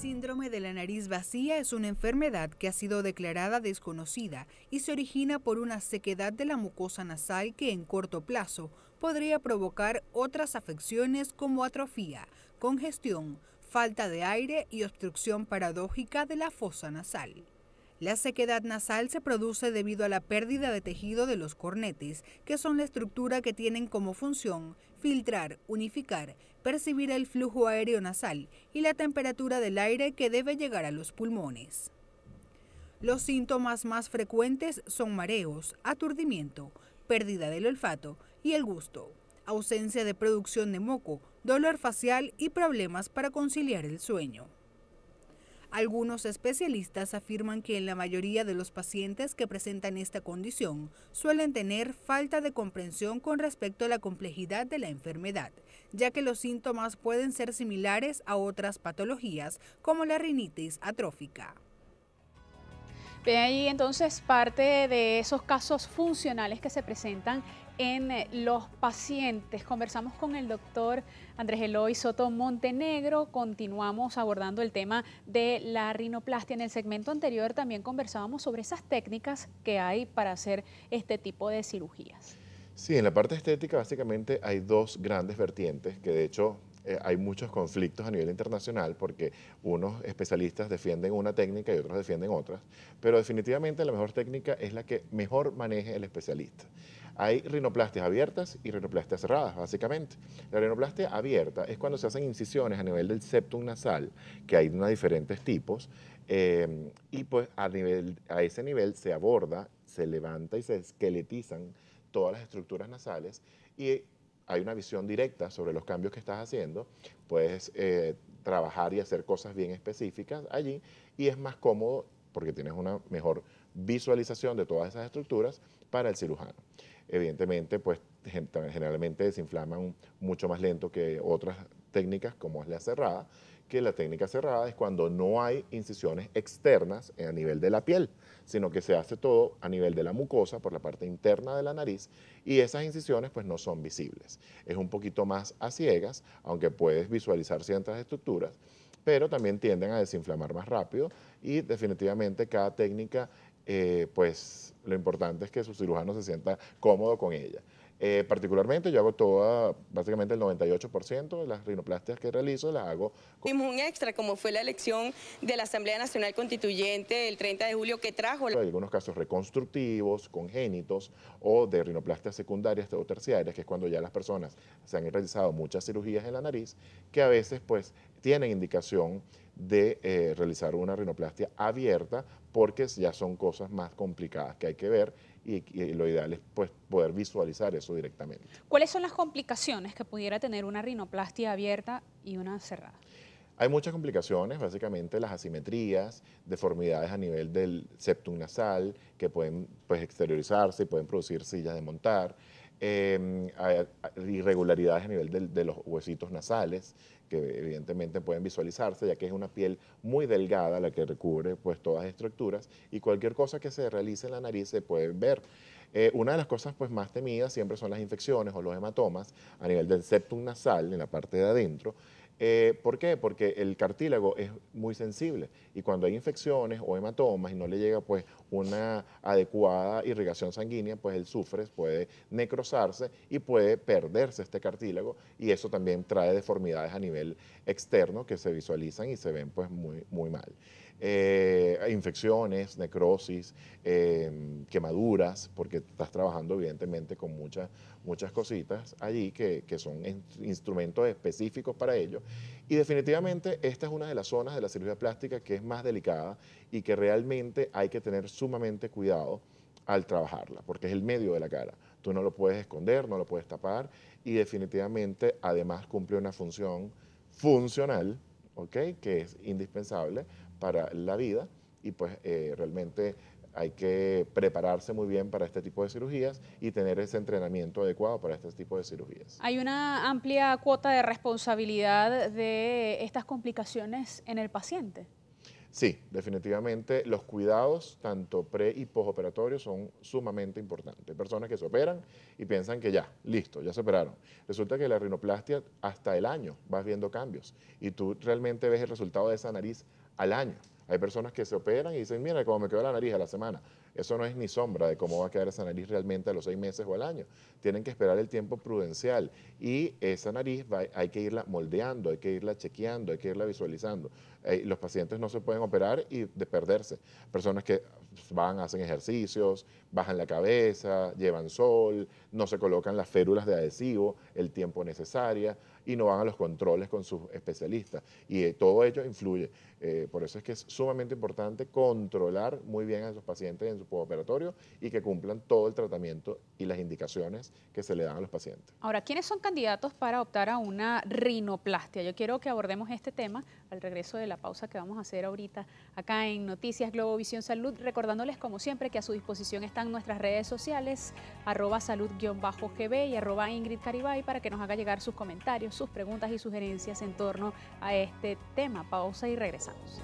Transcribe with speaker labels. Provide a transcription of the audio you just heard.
Speaker 1: síndrome de la nariz vacía es una enfermedad que ha sido declarada desconocida y se origina por una sequedad de la mucosa nasal que en corto plazo podría provocar otras afecciones como atrofía, congestión, falta de aire y obstrucción paradójica de la fosa nasal. La sequedad nasal se produce debido a la pérdida de tejido de los cornetes, que son la estructura que tienen como función filtrar, unificar, percibir el flujo aéreo nasal y la temperatura del aire que debe llegar a los pulmones. Los síntomas más frecuentes son mareos, aturdimiento, pérdida del olfato y el gusto, ausencia de producción de moco, dolor facial y problemas para conciliar el sueño. Algunos especialistas afirman que en la mayoría de los pacientes que presentan esta condición suelen tener falta de comprensión con respecto a la complejidad de la enfermedad, ya que los síntomas pueden ser similares a otras patologías como la rinitis atrófica. Bien, ahí
Speaker 2: entonces parte de esos casos funcionales que se presentan en eh, los pacientes. Conversamos con el doctor Andrés Eloy Soto Montenegro. Continuamos abordando el tema de la rinoplastia. En el segmento anterior también conversábamos sobre esas técnicas que hay para hacer este tipo de cirugías.
Speaker 3: Sí, en la parte estética básicamente hay dos grandes vertientes que de hecho eh, hay muchos conflictos a nivel internacional porque unos especialistas defienden una técnica y otros defienden otras, pero definitivamente la mejor técnica es la que mejor maneje el especialista. Hay rinoplastias abiertas y rinoplastias cerradas, básicamente. La rinoplastia abierta es cuando se hacen incisiones a nivel del septum nasal, que hay de diferentes tipos, eh, y pues a, nivel, a ese nivel se aborda, se levanta y se esqueletizan todas las estructuras nasales y hay una visión directa sobre los cambios que estás haciendo, puedes eh, trabajar y hacer cosas bien específicas allí y es más cómodo porque tienes una mejor visualización de todas esas estructuras para el cirujano. Evidentemente, pues generalmente desinflaman mucho más lento que otras técnicas como es la cerrada, que la técnica cerrada es cuando no hay incisiones externas a nivel de la piel, sino que se hace todo a nivel de la mucosa por la parte interna de la nariz y esas incisiones pues no son visibles. Es un poquito más a ciegas, aunque puedes visualizar ciertas estructuras, pero también tienden a desinflamar más rápido y definitivamente cada técnica eh, pues lo importante es que su cirujano se sienta cómodo con ella. Eh, particularmente yo hago toda, básicamente el 98% de las rinoplastias que realizo las hago. Dimos un extra, como fue la elección de la Asamblea Nacional Constituyente el 30 de julio que trajo. Hay algunos casos reconstructivos, congénitos o de rinoplastias secundarias o terciarias, que es cuando ya las personas se han realizado muchas cirugías en la nariz, que a veces pues tienen indicación de eh, realizar una rinoplastia abierta porque ya son cosas más complicadas que hay que ver y, lo ideal es pues, poder visualizar eso directamente.
Speaker 2: ¿Cuáles son las complicaciones que pudiera tener una rinoplastia abierta y una cerrada?
Speaker 3: Hay muchas complicaciones, básicamente las asimetrías, deformidades a nivel del septum nasal que pueden pues, exteriorizarse y pueden producir sillas de montar eh, irregularidades a nivel de, los huesitos nasales, que evidentemente pueden visualizarse, ya que es una piel muy delgada la que recubre pues, todas las estructuras y cualquier cosa que se realice en la nariz se puede ver. Eh, una de las cosas pues, más temidas siempre son las infecciones o los hematomas a nivel del septum nasal, en la parte de adentro. Eh, ¿Por qué? Porque el cartílago es muy sensible y cuando hay infecciones o hematomas y no le llega pues una adecuada irrigación sanguínea, pues el sufre, puede necrosarse y puede perderse este cartílago y eso también trae deformidades a nivel externo que se visualizan y se ven pues muy, muy mal. Eh, infecciones, necrosis, eh, quemaduras, porque estás trabajando evidentemente con mucha muchas cositas allí que, son instrumentos específicos para ello. Y definitivamente esta es una de las zonas de la cirugía plástica que es más delicada y que realmente hay que tener sumamente cuidado al trabajarla, porque es el medio de la cara. Tú no lo puedes esconder, no lo puedes tapar y definitivamente además cumple una función funcional, ¿ok? Que es indispensable para la vida y pues eh, realmente hay que prepararse muy bien para este tipo de cirugías y tener ese entrenamiento adecuado para este tipo de cirugías.
Speaker 2: Hay una amplia cuota de responsabilidad de estas complicaciones en el paciente.
Speaker 3: Sí, definitivamente los cuidados, tanto pre y postoperatorios, son sumamente importantes. Personas que se operan y piensan que ya, listo, ya se operaron. Resulta que la rinoplastia hasta el año vas viendo cambios y tú realmente ves el resultado de esa nariz al año. Hay personas que se operan y dicen, mira, cómo me quedó la nariz a la semana. Eso no es ni sombra de cómo va a quedar esa nariz realmente a los seis meses o al año. Tienen que esperar el tiempo prudencial y esa nariz hay que irla moldeando, hay que irla chequeando, hay que irla visualizando. Eh, los pacientes no se pueden operar y de perderse. Personas que van, hacen ejercicios, bajan la cabeza, llevan sol, no se colocan las férulas de adhesivo el tiempo necesario y no van a los controles con sus especialistas. Y eh, todo ello influye. Eh, por eso es que es sumamente importante controlar muy bien a esos pacientes en su postoperatorio y que cumplan todo el tratamiento y las indicaciones que se le dan a los pacientes.
Speaker 2: Ahora, ¿quiénes son candidatos para optar a una rinoplastia? Yo quiero que abordemos este tema al regreso de la pausa que vamos a hacer ahorita acá en Noticias Visión Salud, recordándoles como siempre que a su disposición están nuestras redes sociales, arroba salud-gb y arroba Ingrid Caribay para que nos haga llegar sus comentarios sus preguntas y sugerencias en torno a este tema. Pausa y regresamos.